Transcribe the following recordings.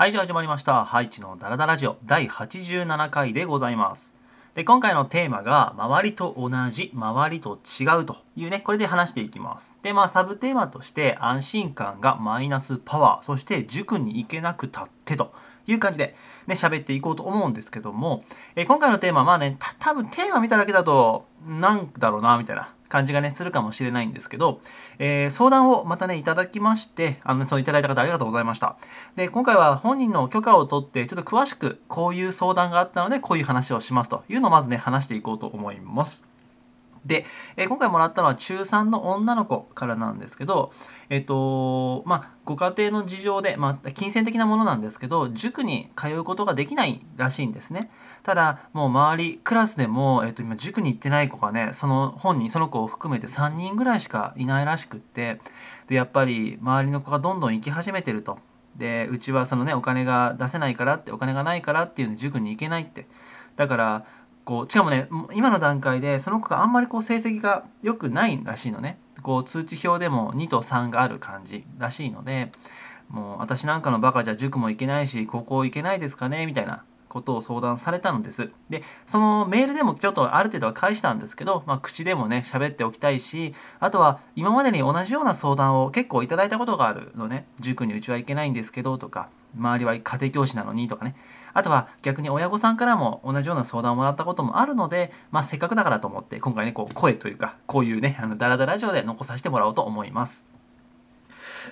はい、じゃあ始まりました。ハイチのダラダラジオ第87回でございます。で、今回のテーマが、周りと同じ、周りと違うというね、これで話していきます。で、まあ、サブテーマとして、安心感がマイナスパワー、そして塾に行けなくたってという感じで、ね、喋っていこうと思うんですけども、え今回のテーマ、まあね、多分テーマ見ただけだと、なんだろうな、みたいな。感じがね、するかもしれないんですけど、えー、相談をまたね、いただきまして、あの、そのいただいた方ありがとうございました。で、今回は本人の許可を取って、ちょっと詳しく、こういう相談があったので、こういう話をしますというのをまずね、話していこうと思います。で、えー、今回もらったのは中3の女の子からなんですけど、えっと、まあ、ご家庭の事情で、まあ、金銭的なものなんですけど、塾に通うことができないらしいんですね。ただ、もう周り、クラスでも、えっと、今、塾に行ってない子がね、その本人、その子を含めて3人ぐらいしかいないらしくって、で、やっぱり、周りの子がどんどん行き始めてると。で、うちはそのね、お金が出せないからって、お金がないからっていうので、塾に行けないって。だから、こう、しかもね、今の段階で、その子があんまりこう、成績が良くないらしいのね。こう通知表でも2と3がある感じらしいのでもう私なんかのバカじゃ塾も行けないし高校行けないですかねみたいなことを相談されたのです。で、そのメールでもちょっとある程度は返したんですけど、まあ、口でもね、喋っておきたいし、あとは今までに同じような相談を結構いただいたことがあるのね、塾にうちは行けないんですけどとか、周りは家庭教師なのにとかねあとは逆に親御さんからも同じような相談をもらったこともあるので、まあ、せっかくだからと思って今回ねこう声というかこういうねあのダラダラ上で残させてもらおうと思います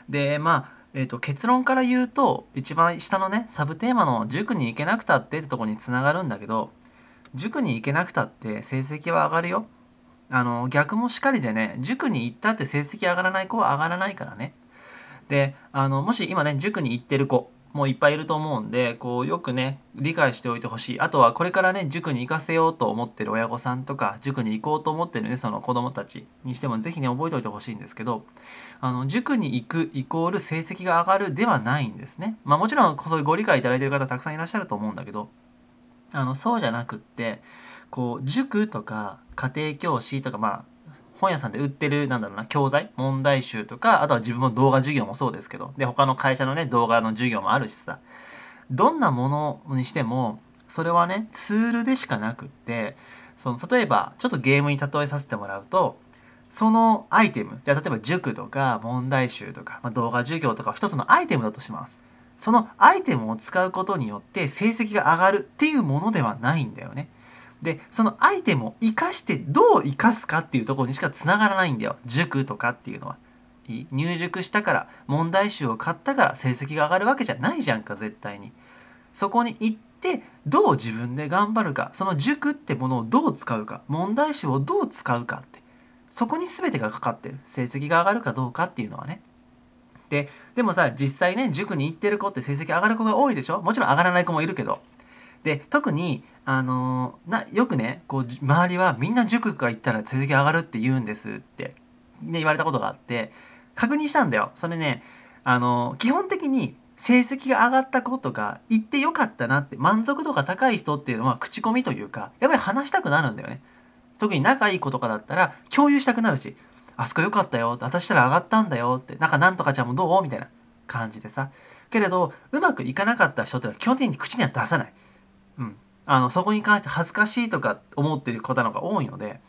でまあえーと、結論から言うと一番下のねサブテーマの「塾に行けなくたって」ってとこにつながるんだけど塾に行けなくたって成績は上がるよあの逆もしかりでね塾に行ったって成績上がらない子は上がらないからねであのもし今ね塾に行ってる子もういっぱいいると思うんで、こう、よくね、理解しておいてほしい。あとは、これからね、塾に行かせようと思ってる親御さんとか、塾に行こうと思ってるね、その子供たちにしても、是非ね、覚えておいてほしいんですけど、あの、塾に行くイコール成績が上がるではないんですね。まあ、もちろん、そういうご理解いただいてる方たくさんいらっしゃると思うんだけど、あの、そうじゃなくって、こう、塾とか、家庭教師とか、まあ、本屋さんで売ってる、なんだろうな、教材、問題集とか、あとは自分の動画授業もそうですけど、で、他の会社のね、動画の授業もあるしさ、どんなものにしても、それはね、ツールでしかなくって、その、例えば、ちょっとゲームに例えさせてもらうと、そのアイテム、じゃあ例えば塾とか問題集とか、まあ、動画授業とか一つのアイテムだとします。そのアイテムを使うことによって成績が上がるっていうものではないんだよね。でそのアイテムを生かしてどう生かすかっていうところにしかつながらないんだよ塾とかっていうのは。入塾したから問題集を買ったから成績が上がるわけじゃないじゃんか絶対に。そこに行ってどう自分で頑張るかその塾ってものをどう使うか問題集をどう使うかってそこに全てがかかってる成績が上がるかどうかっていうのはね。ででもさ実際ね塾に行ってる子って成績上がる子が多いでしょもちろん上がらない子もいるけどで特にあのなよくねこう周りはみんな塾が行ったら成績上がるって言うんですって、ね、言われたことがあって確認したんだよそれねあの基本的に成績が上がった子とか行ってよかったなって満足度が高い人っていうのは口コミというかやっぱり話したくなるんだよね特に仲いい子とかだったら共有したくなるしあそこ良かったよって私したら上がったんだよってなんかなんとかちゃんもどうみたいな感じでさけれどうまくいかなかった人ってのは基本的に口には出さないうん、あのそこに関して恥ずかしいとか思ってる方の方が多いので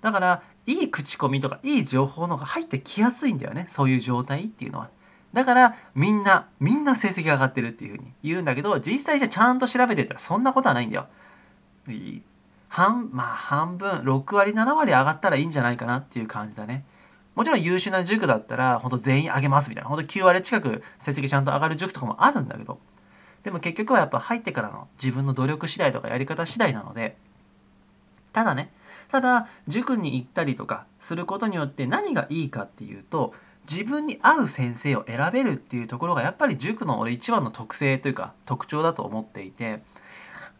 だからいい口コミとかいい情報の方が入ってきやすいんだよねそういう状態っていうのは。だからみんなみんな成績が上がってるっていうふうに言うんだけど実際じゃちゃんと調べてったらそんなことはないんだよ。半まあ半分6割7割上がったらいいんじゃないかなっていう感じだね。もちろん優秀な塾だったら、ほんと全員上げますみたいな。ほんと9割近く成績ちゃんと上がる塾とかもあるんだけど、でも結局はやっぱ入ってからの自分の努力次第とかやり方次第なので、ただね、ただ塾に行ったりとかすることによって何がいいかっていうと、自分に合う先生を選べるっていうところがやっぱり塾の俺一番の特性というか特徴だと思っていて、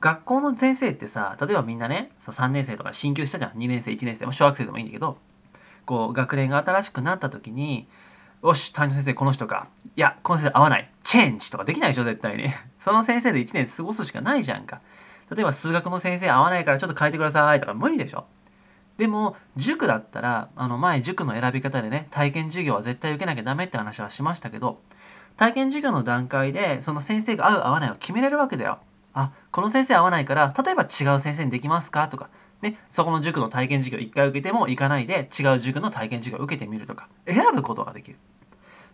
学校の先生ってさ、例えばみんなね、3年生とか進級したじゃん。2年生、1年生、小学生でもいいんだけど、こう学年が新しくなった時によし、担任先生この人か。いや、この先生合わない。チェンジとかできないでしょ、絶対に。その先生で1年過ごすしかないじゃんか。例えば数学の先生合わないからちょっと変えてくださいとか無理でしょ。でも、塾だったら、あの前塾の選び方でね、体験授業は絶対受けなきゃダメって話はしましたけど、体験授業の段階で、その先生が合う合わないを決めれるわけだよ。あ、この先生合わないから、例えば違う先生にできますかとか、ね、そこの塾の体験授業1回受けても行かないで違う塾の体験授業を受けてみるとか選ぶことができる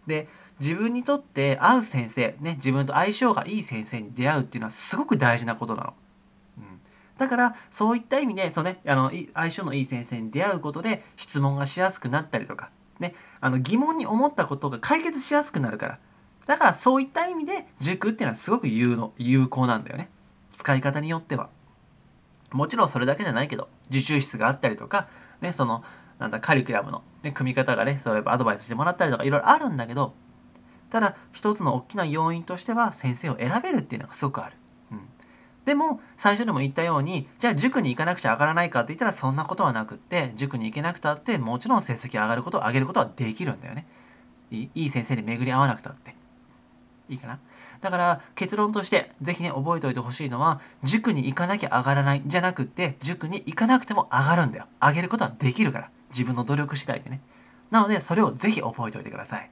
で自分にとって合う先生、ね、自分と相性がいい先生に出会うっていうのはすごく大事なことなの。うん、だからそういった意味でそう、ね、あの相性のいい先生に出会うことで質問がしやすくなったりとか、ね、あの疑問に思ったことが解決しやすくなるからだからそういった意味で塾っていうのはすごく有の有効なんだよね使い方によっては。もちろんそれだけじゃないけど、自習室があったりとか、ね、その、なんだ、カリキュラムの、ね、組み方がね、そういえばアドバイスしてもらったりとかいろいろあるんだけど、ただ、一つの大きな要因としては、先生を選べるっていうのがすごくある。うん。でも、最初にも言ったように、じゃあ塾に行かなくちゃ上がらないかって言ったら、そんなことはなくって、塾に行けなくたって、もちろん成績上がること、上げることはできるんだよね。いい先生に巡り合わなくたって。いいかなだから結論として是非ね覚えておいてほしいのは塾に行かなきゃ上がらないじゃなくて塾に行かなくても上がるんだよ上げることはできるから自分の努力次第でねなのでそれをぜひ覚えておいてください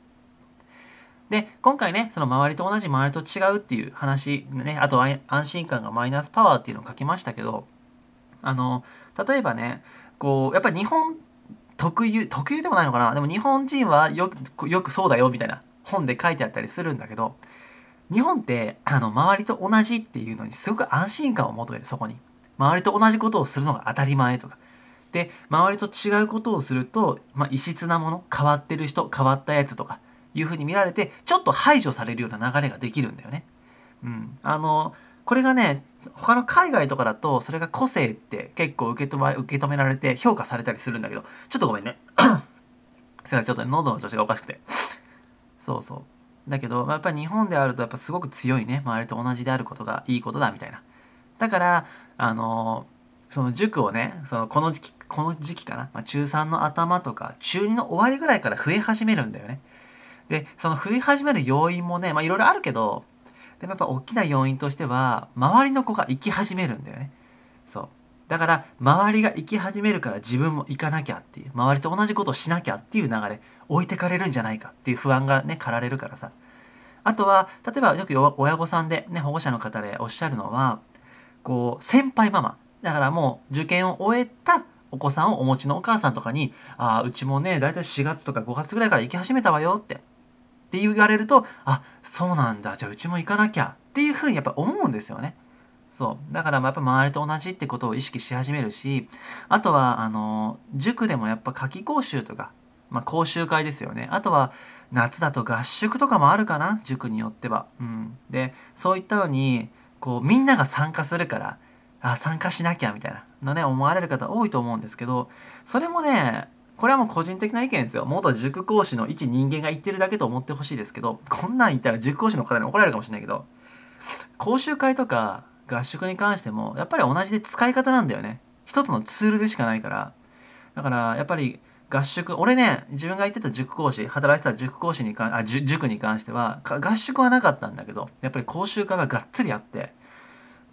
で今回ねその周りと同じ周りと違うっていう話ねあと安心感がマイナスパワーっていうのを書きましたけどあの例えばねこうやっぱり日本特有特有でもないのかなでも日本人はよくよくそうだよみたいな本で書いてあったりするんだけど日本ってあの周りと同じっていうのにすごく安心感を求めるそこに周りと同じことをするのが当たり前とかで周りと違うことをすると、まあ、異質なもの変わってる人変わったやつとかいうふうに見られてちょっと排除されるような流れができるんだよね。うん、あのこれがね他の海外とかだとそれが個性って結構受け止め受け止められて評価されたりするんだけどちょっとごめんね すいませんちょっと喉の調子がおかしくてそうそうだけどやっぱり日本であるとやっぱすごく強いね周りと同じであることがいいことだみたいなだからあのその塾をねそのこのこの時期かな、まあ、中3の頭とか中2の終わりぐらいから増え始めるんだよね。でその増え始める要因もねまあいろいろあるけどでもやっぱ大きな要因としては周りの子が生き始めるんだよね。そうだから周りが生き始めるから自分も行かなきゃっていう周りと同じことをしなきゃっていう流れ置いてかれるんじゃないかっていう不安がね駆られるからさあとは例えばよく親御さんでね保護者の方でおっしゃるのはこう先輩ママだからもう受験を終えたお子さんをお持ちのお母さんとかに、ああ、うちもね、だいたい4月とか5月ぐらいから行き始めたわよって、って言われると、あ、そうなんだ、じゃあうちも行かなきゃっていうふうにやっぱ思うんですよね。そう。だからやっぱ周りと同じってことを意識し始めるし、あとは、あの、塾でもやっぱ夏季講習とか、まあ、講習会ですよね。あとは、夏だと合宿とかもあるかな塾によっては。うん。で、そういったのに、こう、みんなが参加するから、あ参加しなきゃみたいなのね思われる方多いと思うんですけどそれもねこれはもう個人的な意見ですよ元塾講師の一人間が言ってるだけと思ってほしいですけどこんなん言ったら塾講師の方に怒られるかもしれないけど講習会とか合宿に関してもやっぱり同じで使い方なんだよね一つのツールでしかないからだからやっぱり合宿俺ね自分が行ってた塾講師働いてた塾講師に関あ塾に関しては合宿はなかったんだけどやっぱり講習会はがっつりあって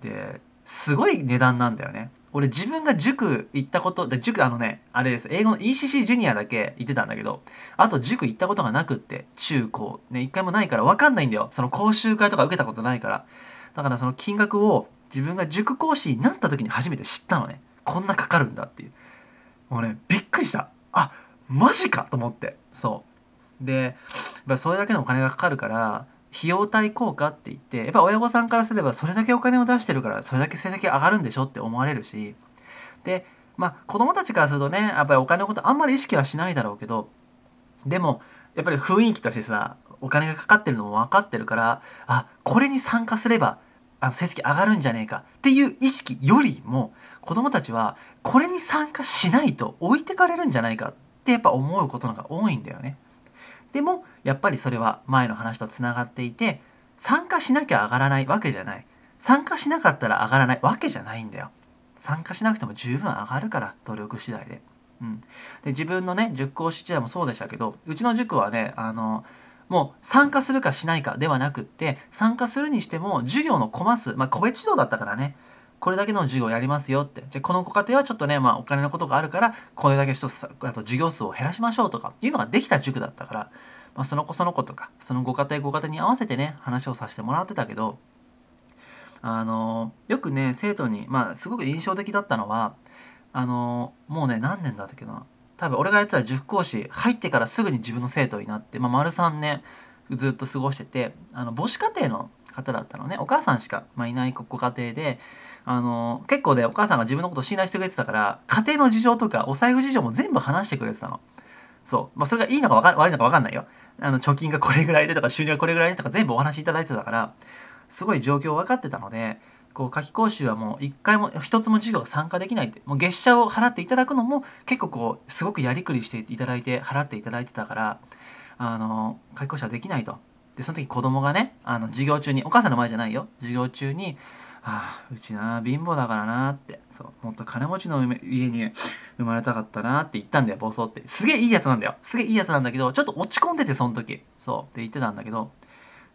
ですごい値段なんだよね。俺自分が塾行ったこと、で塾あのね、あれです。英語の ECC ジュニアだけ行ってたんだけど、あと塾行ったことがなくって、中高、ね、一回もないから分かんないんだよ。その講習会とか受けたことないから。だからその金額を自分が塾講師になった時に初めて知ったのね。こんなかかるんだっていう。もうね、びっくりした。あ、マジかと思って。そう。で、やっぱそれだけのお金がかかるから、費用対効果って言ってやっぱ親御さんからすればそれだけお金を出してるからそれだけ成績上がるんでしょって思われるしでまあ子供たちからするとねやっぱりお金のことあんまり意識はしないだろうけどでもやっぱり雰囲気としてさお金がかかってるのも分かってるからあこれに参加すればあの成績上がるんじゃねえかっていう意識よりも子供たちはこれに参加しないと置いてかれるんじゃないかってやっぱ思うことのが多いんだよね。でもやっぱりそれは前の話とつながっていて参加しなきゃ上がらないわけじゃない参加しなかったら上がらないわけじゃないんだよ参加しなくても十分上がるから努力次第で,、うん、で自分のね塾講師時代もそうでしたけどうちの塾はねあのもう参加するかしないかではなくって参加するにしても授業のコマ数まあ、個別指導だったからねこれだけの授業やりますよって。じゃこのご家庭はちょっとね、まあお金のことがあるから、これだけちょっと、あと授業数を減らしましょうとか、いうのができた塾だったから、まあ、その子その子とか、そのご家庭ご家庭に合わせてね、話をさせてもらってたけど、あのよくね、生徒に、まあすごく印象的だったのは、あのもうね、何年だったけど多分俺がやってた塾講師、入ってからすぐに自分の生徒になって、まあ丸3年、ずっと過ごしてて、あの母子家庭の方だったのねお母さんしか、まあ、いないご家庭であの、結構ね、お母さんが自分のこと信頼してくれてたから、家庭の事情とかお財布事情も全部話してくれてたの。そう。まあ、それがいいのかか悪いのか分かんないよ。あの、貯金がこれぐらいでとか、収入がこれぐらいでとか、全部お話しいただいてたから、すごい状況分かってたので、こう、夏期講習はもう一回も、一つも授業参加できないって、もう月謝を払っていただくのも、結構こう、すごくやりくりしていただいて、払っていただいてたから、あの、夏期講習はできないと。で、その時子供がね、あの、授業中に、お母さんの前じゃないよ。授業中に、あうちな貧乏だからなってそうもっと金持ちの家に生まれたかったなって言ったんだよ暴走ってすげえいいやつなんだよすげえいいやつなんだけどちょっと落ち込んでてその時そうって言ってたんだけど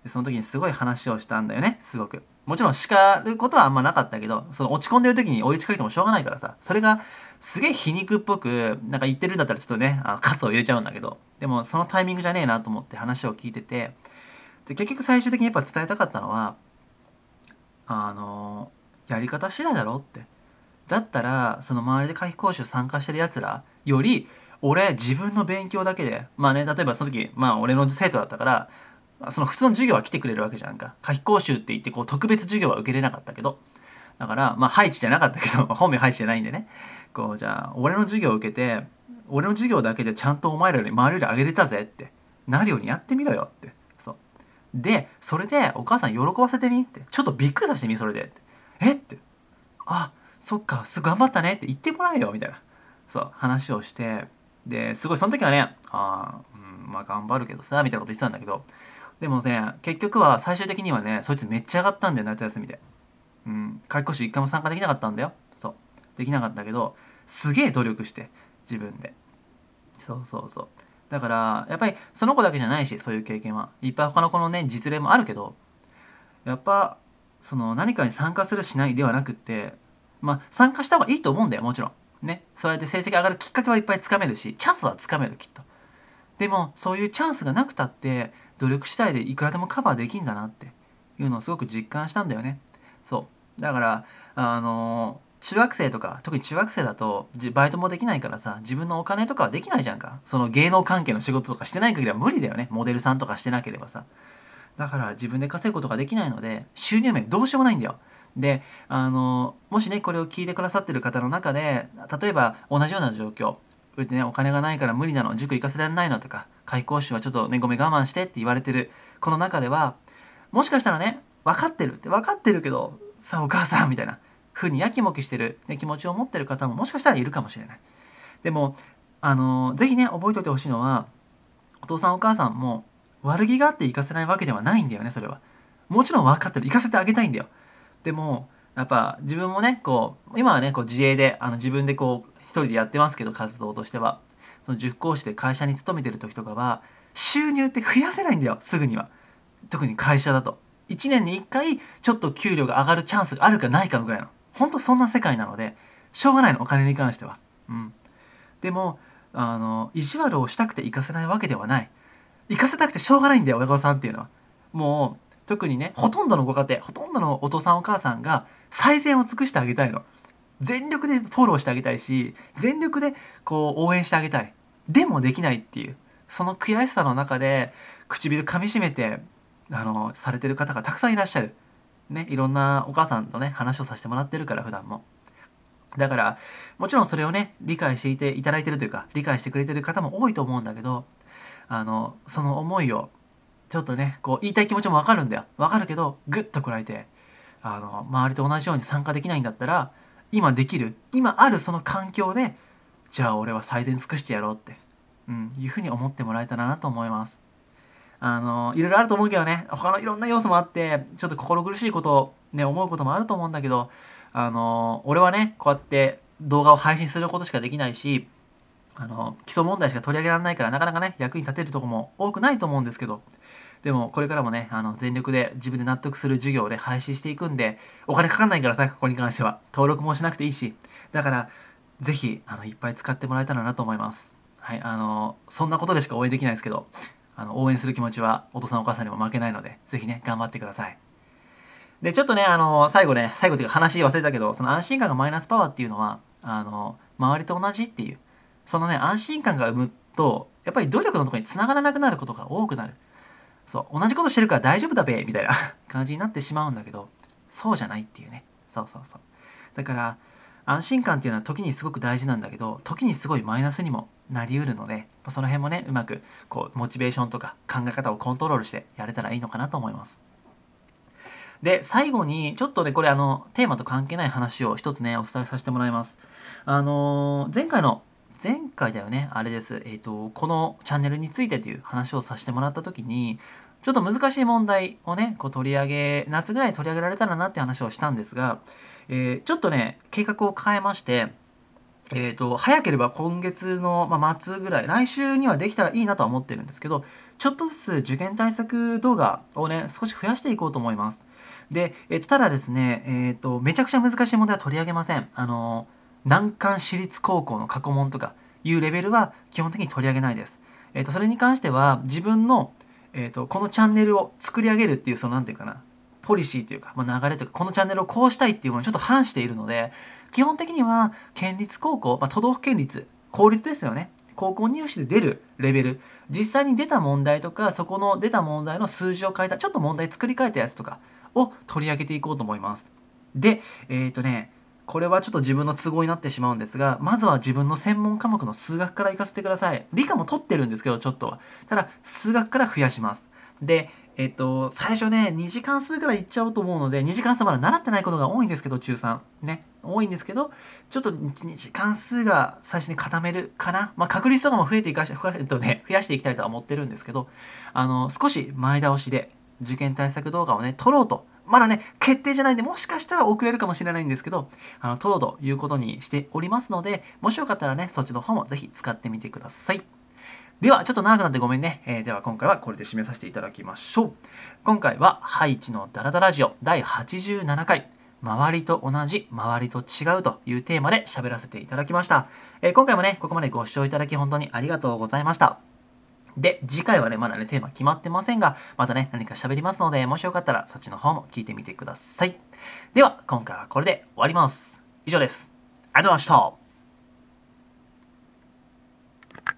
でその時にすごい話をしたんだよねすごくもちろん叱ることはあんまなかったけどその落ち込んでる時に追い打ちかけてもしょうがないからさそれがすげえ皮肉っぽくなんか言ってるんだったらちょっとねあカツを入れちゃうんだけどでもそのタイミングじゃねえなと思って話を聞いててで結局最終的にやっぱ伝えたかったのはあのやり方次第だろってだったらその周りで夏期講習参加してるやつらより俺自分の勉強だけでまあね例えばその時まあ俺の生徒だったからその普通の授業は来てくれるわけじゃんか夏期講習って言ってこう特別授業は受けれなかったけどだからまあ配置じゃなかったけど 本名配置じゃないんでねこうじゃあ俺の授業を受けて俺の授業だけでちゃんとお前らより周りより上げれたぜってなるようにやってみろよってでそれでお母さん喜ばせてみってちょっとびっくりさせてみそれでってえってあそっかすぐ頑張ったねって言ってもらえよみたいなそう話をしてですごいその時はねあうんまあ頑張るけどさみたいなこと言ってたんだけどでもね結局は最終的にはねそいつめっちゃ上がったんだよ夏休みでうん開校式一回も参加できなかったんだよそうできなかったけどすげえ努力して自分でそうそうそうだからやっぱりその子だけじゃないしそういう経験はいっぱい他の子のね実例もあるけどやっぱその何かに参加するしないではなくってまあ参加した方がいいと思うんだよもちろんねそうやって成績上がるきっかけはいっぱいつかめるしチャンスはつかめるきっとでもそういうチャンスがなくたって努力次第でいくらでもカバーできんだなっていうのをすごく実感したんだよねそうだからあのー中学生とか特に中学生だとバイトもできないからさ自分のお金とかはできないじゃんかその芸能関係の仕事とかしてない限りは無理だよねモデルさんとかしてなければさだから自分で稼ぐことができないので収入面どうしようもないんだよであのもしねこれを聞いてくださってる方の中で例えば同じような状況うちねお金がないから無理なの塾行かせられないのとか開講師はちょっとねごめん我慢してって言われてるこの中ではもしかしたらね分かってるって分かってるけどさあお母さんみたいなふうにやきもきしてる、ね、気持ちを持ってる方ももしかしたらいるかもしれない。でも、あのー、ぜひね、覚えておいてほしいのは、お父さんお母さんも悪気があって行かせないわけではないんだよね、それは。もちろん分かってる。行かせてあげたいんだよ。でも、やっぱ自分もね、こう、今はね、こう自営で、あの自分でこう、一人でやってますけど、活動としては。その塾講師で会社に勤めてる時とかは、収入って増やせないんだよ、すぐには。特に会社だと。1年に1回、ちょっと給料が上がるチャンスがあるかないかのぐらいの。ほんとそんな世界なのでしょうがないのお金に関しては。うん、でもあの意地悪をしたくて行かせないわけではない行かせたくてしょうがないんだよ親御さんっていうのは。もう特にねほとんどのご家庭ほとんどのお父さんお母さんが最善を尽くしてあげたいの。全力でフォローしてあげたいし全力でこう応援してあげたいでもできないっていうその悔しさの中で唇噛みしめてあのされてる方がたくさんいらっしゃるね、いろんなお母さんとね、話をさせてもらってるから、普段も。だから、もちろんそれをね、理解していていただいてるというか、理解してくれてる方も多いと思うんだけど、あの、その思いを、ちょっとね、こう、言いたい気持ちもわかるんだよ。わかるけど、ぐっとこらえて、あの、周りと同じように参加できないんだったら、今できる、今あるその環境で、じゃあ俺は最善尽くしてやろうって、うん、いうふうに思ってもらえたらなと思います。あのいろいろあると思うけどね他のいろんな要素もあってちょっと心苦しいことね思うこともあると思うんだけどあの俺はねこうやって動画を配信することしかできないしあの基礎問題しか取り上げられないからなかなかね役に立てるとこも多くないと思うんですけどでもこれからもねあの全力で自分で納得する授業で配信していくんでお金かかんないからさここに関しては登録もしなくていいしだから是非いっぱい使ってもらえたらなと思いますはいあのそんなことでしか応援できないですけどあの応援する気持ちはお父さんお母さんにも負けないので、ぜひね、頑張ってください。で、ちょっとね、あの、最後ね、最後というか話忘れたけど、その安心感がマイナスパワーっていうのは、あの、周りと同じっていう、そのね、安心感が生むと、やっぱり努力のとこにつながらなくなることが多くなる。そう、同じことしてるから大丈夫だべ、みたいな 感じになってしまうんだけど、そうじゃないっていうね。そうそうそう。だから、安心感っていうのは時にすごく大事なんだけど、時にすごいマイナスにもなりうるのでその辺もねうまくこうモチベーションとか考え方をコントロールしてやれたらいいのかなと思います。で最後にちょっとねこれあのテーマと関係ない話を一つねお伝えさせてもらいます。あのー、前回の前回だよねあれです、えーと、とこのチャンネルについてという話をさせてもらった時にちょっと難しい問題をねこう取り上げ夏ぐらい取り上げられたらなって話をしたんですが、えー、ちょっとね計画を変えましてえーと、早ければ今月の、ま末ぐらい来週にはできたらいいなとは思ってるんですけどちょっとずつ受験対策動画をね少し増やしていこうと思います。で、えー、ただですね、えーと、めちゃくちゃ難しい問題は取り上げません。あの難関私立高校の過去問とかいうレベルは基本的に取り上げないです。えーと、それに関しては自分の、えー、とこのチャンネルを作り上げるっていうその何て言うかなポリシーというか、まあ、流れというかこのチャンネルをこうしたいっていうものにちょっと反しているので基本的には県立高校、まあ、都道府県立公立ですよね高校入試で出るレベル実際に出た問題とかそこの出た問題の数字を変えたちょっと問題作り変えたやつとかを取り上げていこうと思いますでえっ、ー、とねこれはちょっと自分の都合になってしまうんですがまずは自分の専門科目の数学からいかせてください理科も取ってるんですけどちょっとはただ数学から増やしますで、えっと、最初ね、2次関数ぐらいっちゃおうと思うので、2次関数まだ習ってないことが多いんですけど、中3。ね、多いんですけど、ちょっと2次関数が最初に固めるかな。まあ、確率とかも増えていかし、えっとね、増やしていきたいとは思ってるんですけど、あの、少し前倒しで受験対策動画をね、撮ろうと。まだね、決定じゃないんで、もしかしたら遅れるかもしれないんですけど、あの、撮ろうということにしておりますので、もしよかったらね、そっちの方もぜひ使ってみてください。では、ちょっと長くなってごめんね。えー、では、今回はこれで締めさせていただきましょう。今回は、ハイチのダラダラジオ第87回、周りと同じ、周りと違うというテーマで喋らせていただきました。えー、今回もね、ここまでご視聴いただき本当にありがとうございました。で、次回はね、まだね、テーマ決まってませんが、またね、何か喋りますので、もしよかったらそっちの方も聞いてみてください。では、今回はこれで終わります。以上です。ありがとうございました。